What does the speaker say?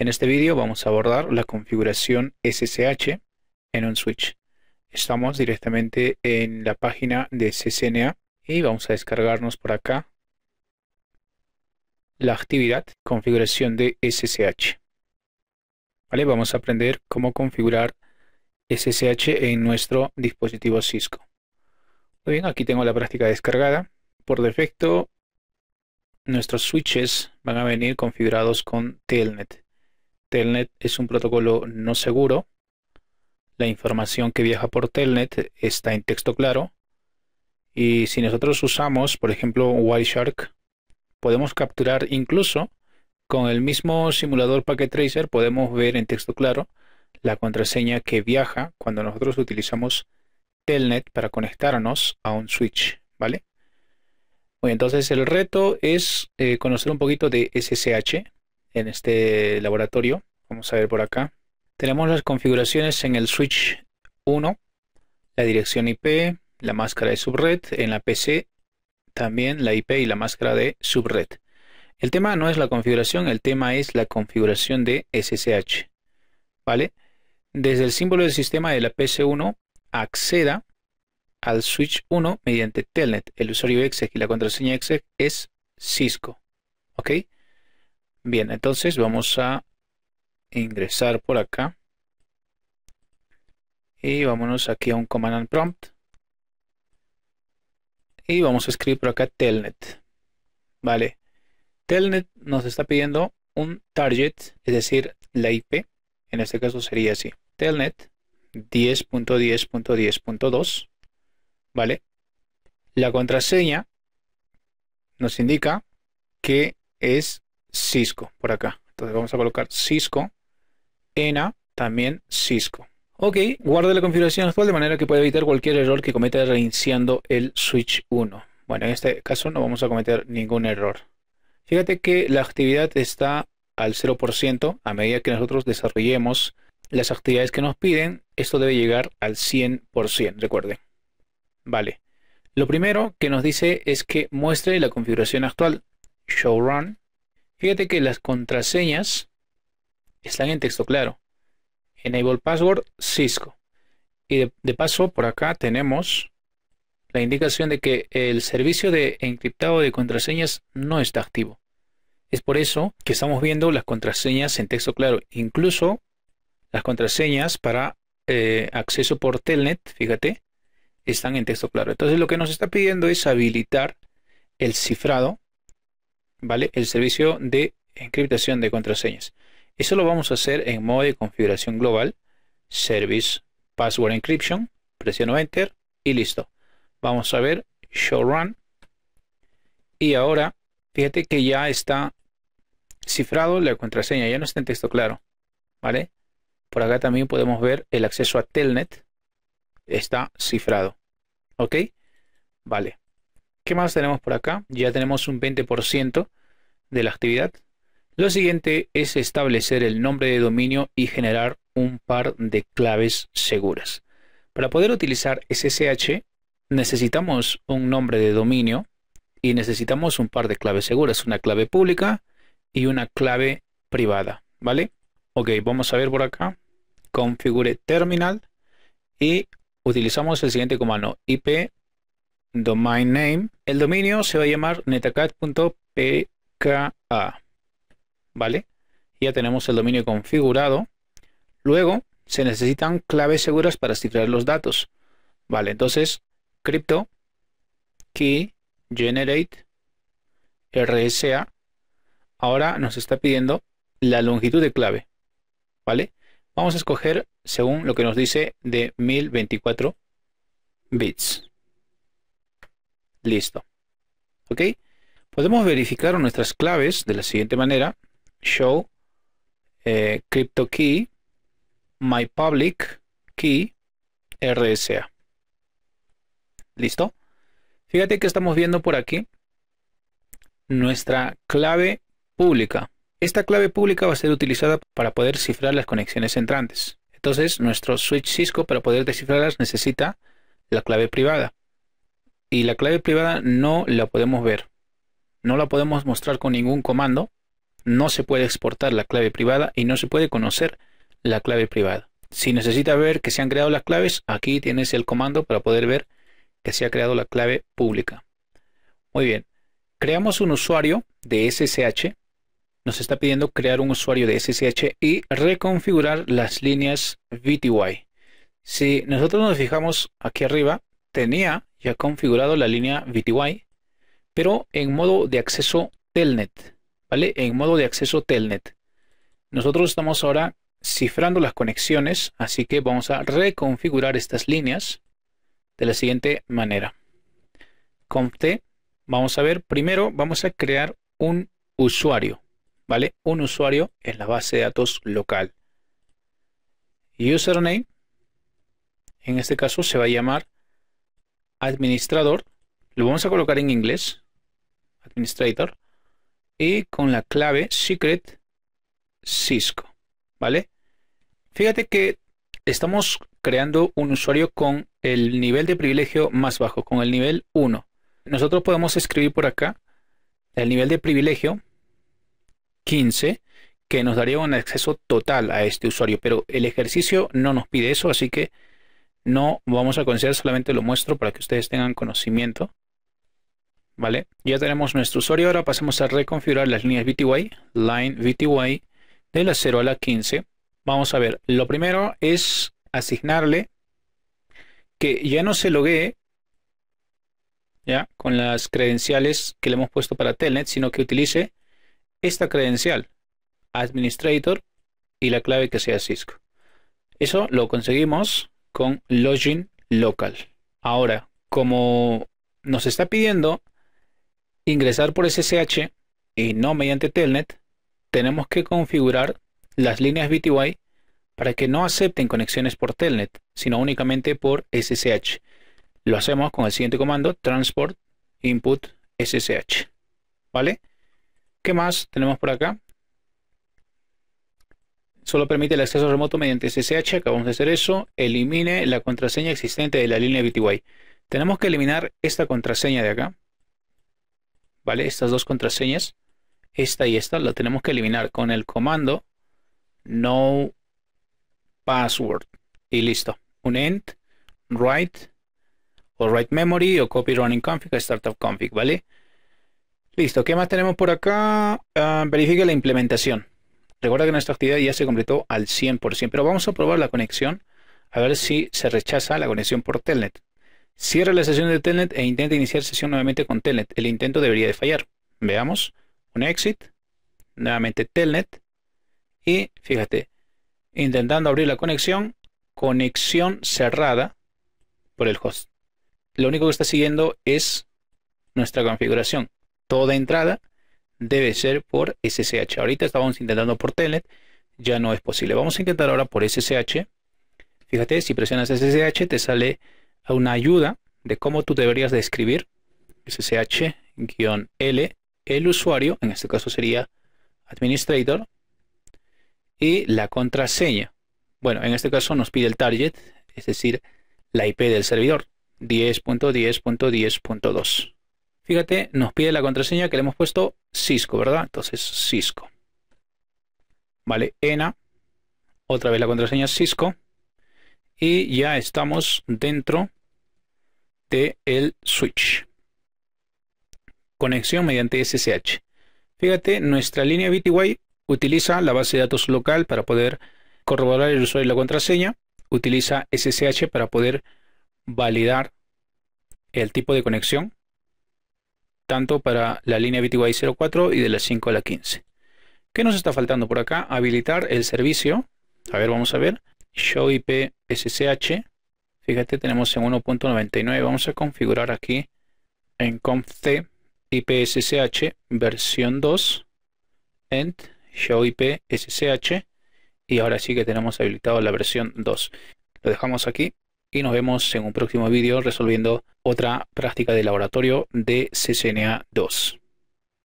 En este vídeo vamos a abordar la configuración SSH en un switch. Estamos directamente en la página de CCNA y vamos a descargarnos por acá la actividad configuración de SSH. Vale, vamos a aprender cómo configurar SSH en nuestro dispositivo Cisco. Muy bien, aquí tengo la práctica descargada. Por defecto, nuestros switches van a venir configurados con Telnet. Telnet es un protocolo no seguro. La información que viaja por Telnet está en texto claro. Y si nosotros usamos, por ejemplo, Wireshark, podemos capturar incluso con el mismo simulador Packet Tracer, podemos ver en texto claro la contraseña que viaja cuando nosotros utilizamos telnet para conectarnos a un switch, ¿vale? Bueno, entonces el reto es eh, conocer un poquito de SSH en este laboratorio. Vamos a ver por acá. Tenemos las configuraciones en el switch 1, la dirección IP, la máscara de subred, en la PC también la IP y la máscara de subred. El tema no es la configuración, el tema es la configuración de SSH. ¿Vale? Desde el símbolo del sistema de la PC1 acceda al switch 1 mediante telnet. El usuario exec y la contraseña exec es Cisco. ¿Ok? Bien, entonces vamos a ingresar por acá. Y vámonos aquí a un command prompt. Y vamos a escribir por acá telnet. Vale. Telnet nos está pidiendo un target, es decir, la IP. En este caso sería así. Telnet 10.10.10.2, ¿vale? La contraseña nos indica que es Cisco por acá. Entonces vamos a colocar Cisco, ENA, también Cisco. Ok, guarda la configuración actual de manera que pueda evitar cualquier error que cometa reiniciando el switch 1. Bueno, en este caso no vamos a cometer ningún error. Fíjate que la actividad está al 0% a medida que nosotros desarrollemos las actividades que nos piden, esto debe llegar al 100%, recuerden. Vale. Lo primero que nos dice es que muestre la configuración actual. Show run. Fíjate que las contraseñas están en texto claro. Enable Password Cisco. Y de, de paso, por acá tenemos la indicación de que el servicio de encriptado de contraseñas no está activo. Es por eso que estamos viendo las contraseñas en texto claro. Incluso las contraseñas para eh, acceso por Telnet, fíjate, están en texto claro. Entonces lo que nos está pidiendo es habilitar el cifrado, ¿vale? El servicio de encriptación de contraseñas. Eso lo vamos a hacer en modo de configuración global, Service Password Encryption, presiono Enter y listo. Vamos a ver Show Run. Y ahora, fíjate que ya está cifrado la contraseña, ya no está en texto claro, ¿vale? Por acá también podemos ver el acceso a Telnet. Está cifrado. ¿Ok? Vale. ¿Qué más tenemos por acá? Ya tenemos un 20% de la actividad. Lo siguiente es establecer el nombre de dominio y generar un par de claves seguras. Para poder utilizar SSH necesitamos un nombre de dominio y necesitamos un par de claves seguras, una clave pública y una clave privada, ¿vale? Ok, vamos a ver por acá. Configure terminal y utilizamos el siguiente comando IP domain name. El dominio se va a llamar netacat.pka. ¿Vale? Ya tenemos el dominio configurado. Luego se necesitan claves seguras para cifrar los datos. Vale, entonces crypto key generate RSA. Ahora nos está pidiendo la longitud de clave. Vamos a escoger según lo que nos dice de 1024 bits. Listo. ¿Ok? Podemos verificar nuestras claves de la siguiente manera. Show eh, crypto key my public key RSA. ¿Listo? Fíjate que estamos viendo por aquí nuestra clave pública. Esta clave pública va a ser utilizada para poder cifrar las conexiones entrantes. Entonces, nuestro switch Cisco para poder descifrarlas necesita la clave privada. Y la clave privada no la podemos ver. No la podemos mostrar con ningún comando. No se puede exportar la clave privada y no se puede conocer la clave privada. Si necesita ver que se han creado las claves, aquí tienes el comando para poder ver que se ha creado la clave pública. Muy bien. Creamos un usuario de SSH nos está pidiendo crear un usuario de SSH y reconfigurar las líneas VTY. Si nosotros nos fijamos aquí arriba, tenía ya configurado la línea VTY, pero en modo de acceso telnet, ¿vale? En modo de acceso telnet. Nosotros estamos ahora cifrando las conexiones, así que vamos a reconfigurar estas líneas de la siguiente manera. T, vamos a ver, primero vamos a crear un usuario. ¿vale? Un usuario en la base de datos local. Username, en este caso se va a llamar administrador. Lo vamos a colocar en inglés, administrator, y con la clave secret Cisco, ¿vale? Fíjate que estamos creando un usuario con el nivel de privilegio más bajo, con el nivel 1. Nosotros podemos escribir por acá el nivel de privilegio 15, que nos daría un acceso total a este usuario, pero el ejercicio no nos pide eso, así que no vamos a considerar, solamente lo muestro para que ustedes tengan conocimiento. ¿Vale? Ya tenemos nuestro usuario, ahora pasemos a reconfigurar las líneas VTY, line VTY, de la 0 a la 15. Vamos a ver, lo primero es asignarle que ya no se loguee ya con las credenciales que le hemos puesto para Telnet, sino que utilice esta credencial, administrator y la clave que sea Cisco. Eso lo conseguimos con login local. Ahora, como nos está pidiendo ingresar por SSH y no mediante Telnet, tenemos que configurar las líneas BTY para que no acepten conexiones por Telnet, sino únicamente por SSH. Lo hacemos con el siguiente comando, transport input SSH. ¿Vale? ¿Qué más tenemos por acá? Solo permite el acceso remoto mediante SSH, acabamos de hacer eso. Elimine la contraseña existente de la línea BTY. Tenemos que eliminar esta contraseña de acá. ¿Vale? Estas dos contraseñas, esta y esta, la tenemos que eliminar con el comando no password. Y listo. Un end, write, o write memory, o copy running config, a startup config, ¿vale? Listo, ¿qué más tenemos por acá? Ah, verifique la implementación. Recuerda que nuestra actividad ya se completó al 100%, pero vamos a probar la conexión a ver si se rechaza la conexión por Telnet. Cierra la sesión de Telnet e intenta iniciar sesión nuevamente con Telnet. El intento debería de fallar. Veamos. Un exit. Nuevamente Telnet. Y fíjate. Intentando abrir la conexión. Conexión cerrada por el host. Lo único que está siguiendo es nuestra configuración toda entrada debe ser por SSH. Ahorita estábamos intentando por Telnet, ya no es posible. Vamos a intentar ahora por SSH. Fíjate, si presionas SSH te sale una ayuda de cómo tú deberías de escribir SSH-L, el usuario, en este caso sería administrator, y la contraseña. Bueno, en este caso nos pide el target, es decir, la IP del servidor, 10.10.10.2. Fíjate, nos pide la contraseña que le hemos puesto Cisco, ¿verdad? Entonces, Cisco. Vale, ENA. Otra vez la contraseña Cisco. Y ya estamos dentro del el switch. Conexión mediante SSH. Fíjate, nuestra línea BTY utiliza la base de datos local para poder corroborar el usuario y la contraseña. Utiliza SSH para poder validar el tipo de conexión tanto para la línea BTY 04 y de la 5 a la 15. ¿Qué nos está faltando por acá? Habilitar el servicio. A ver, vamos a ver. Show IP SSH. Fíjate, tenemos en 1.99. Vamos a configurar aquí en conf ip SSH versión 2 End. show IP SSH y ahora sí que tenemos habilitado la versión 2 lo dejamos aquí y nos vemos en un próximo vídeo resolviendo otra práctica de laboratorio de CCNA2.